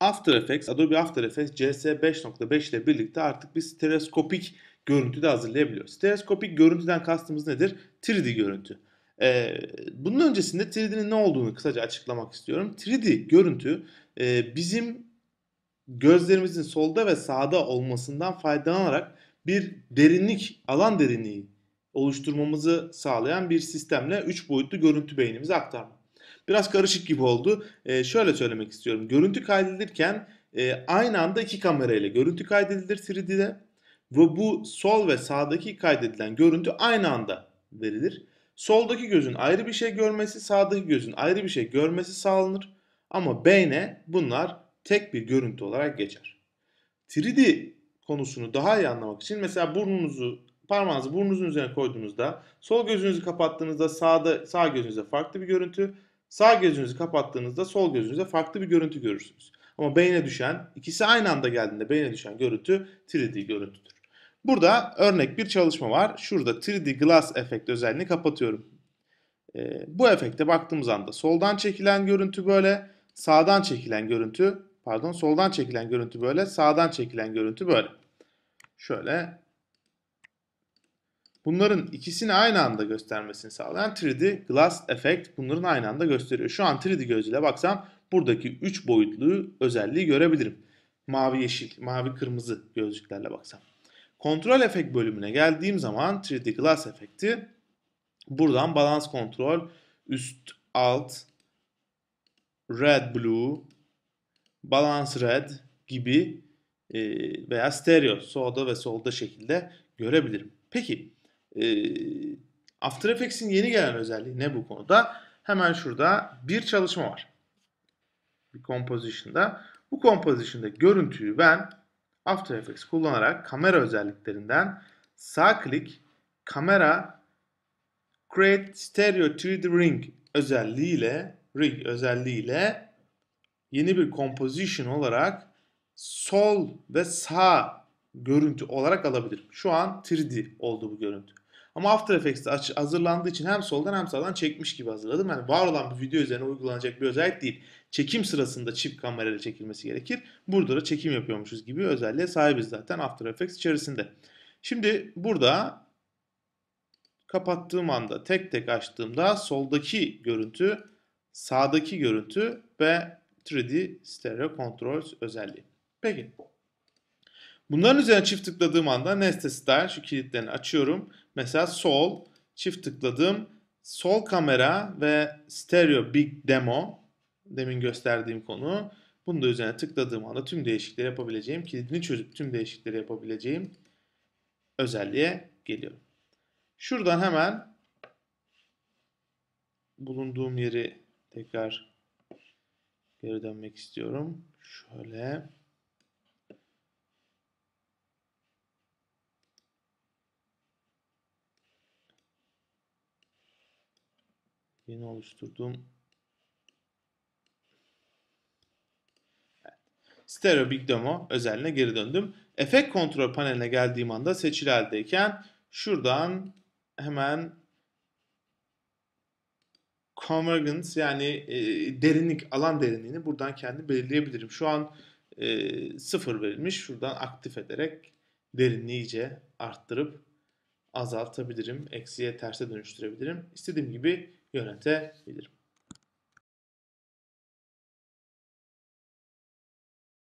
After Effects, Adobe After Effects CS 5.5 ile birlikte artık bir stereoskopik görüntü de hazırlayabiliyor. Stereoskopik görüntüden kastımız nedir? 3D görüntü. Ee, bunun öncesinde 3D'nin ne olduğunu kısaca açıklamak istiyorum. 3D görüntü e, bizim gözlerimizin solda ve sağda olmasından faydalanarak bir derinlik, alan derinliği oluşturmamızı sağlayan bir sistemle 3 boyutlu görüntü beynimize aktarmak. Biraz karışık gibi oldu. E, şöyle söylemek istiyorum. Görüntü kaydedilirken e, aynı anda iki kamerayla görüntü kaydedilir 3D'de. Ve bu sol ve sağdaki kaydedilen görüntü aynı anda verilir. Soldaki gözün ayrı bir şey görmesi, sağdaki gözün ayrı bir şey görmesi sağlanır. Ama beyne bunlar tek bir görüntü olarak geçer. 3D konusunu daha iyi anlamak için mesela burnunuzu parmağınızı burnunuzun üzerine koyduğunuzda sol gözünüzü kapattığınızda sağda sağ gözünüzde farklı bir görüntü, Sağ gözünüzü kapattığınızda sol gözünüzde farklı bir görüntü görürsünüz. Ama beyne düşen, ikisi aynı anda geldiğinde beyne düşen görüntü 3D görüntüdür. Burada örnek bir çalışma var. Şurada 3D Glass efekt özelliğini kapatıyorum. E, bu efekte baktığımız anda soldan çekilen görüntü böyle, sağdan çekilen görüntü, pardon soldan çekilen görüntü böyle, sağdan çekilen görüntü böyle. Şöyle Bunların ikisini aynı anda göstermesini sağlayan 3D Glass Effect bunların aynı anda gösteriyor. Şu an 3D gözüyle baksam buradaki 3 boyutlu özelliği görebilirim. Mavi yeşil, mavi kırmızı gözlüklerle baksam. Kontrol efekt bölümüne geldiğim zaman 3D Glass efekti buradan balans kontrol üst alt red blue balance red gibi veya stereo sağda ve solda şekilde görebilirim. Peki e, After Effects'in yeni gelen özelliği ne bu konuda? Hemen şurada bir çalışma var. Bir composition'da. Bu composition'da görüntüyü ben After Effects kullanarak kamera özelliklerinden sağ klik kamera create stereo 3D ring özelliğiyle rig özelliğiyle yeni bir composition olarak sol ve sağ görüntü olarak alabilirim. Şu an 3D oldu bu görüntü. Ama After Effects'te hazırlandığı için hem soldan hem sağdan çekmiş gibi hazırladım. Yani var olan bir video üzerine uygulanacak bir özellik değil. Çekim sırasında çift kamerayla çekilmesi gerekir. Burada da çekim yapıyormuşuz gibi özelliğe sahibiz zaten After Effects içerisinde. Şimdi burada kapattığım anda tek tek açtığımda soldaki görüntü, sağdaki görüntü ve 3D Stereo Controls özelliği. Peki. Bunların üzerine çift tıkladığım anda Neste Style şu kilitlerini açıyorum. Mesela Sol çift tıkladım. Sol kamera ve Stereo Big Demo demin gösterdiğim konu. Bunu da üzerine tıkladığım anda tüm değişiklikleri yapabileceğim. Kilidini çözüp tüm değişiklikleri yapabileceğim özelliğe geliyorum. Şuradan hemen bulunduğum yeri tekrar geri dönmek istiyorum. Şöyle Yeni oluşturduğum evet. Stereo Big Demo özeline geri döndüm. Efekt kontrol paneline geldiğim anda seçili haldeyken şuradan hemen convergence yani e, derinlik, alan derinliğini buradan kendi belirleyebilirim. Şu an e, sıfır verilmiş. Şuradan aktif ederek derinliği iyice arttırıp azaltabilirim, eksiye terse dönüştürebilirim. istediğim gibi yönetebilirim.